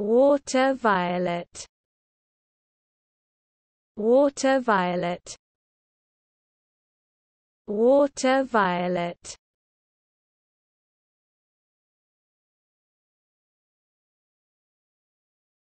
Water violet Water violet Water violet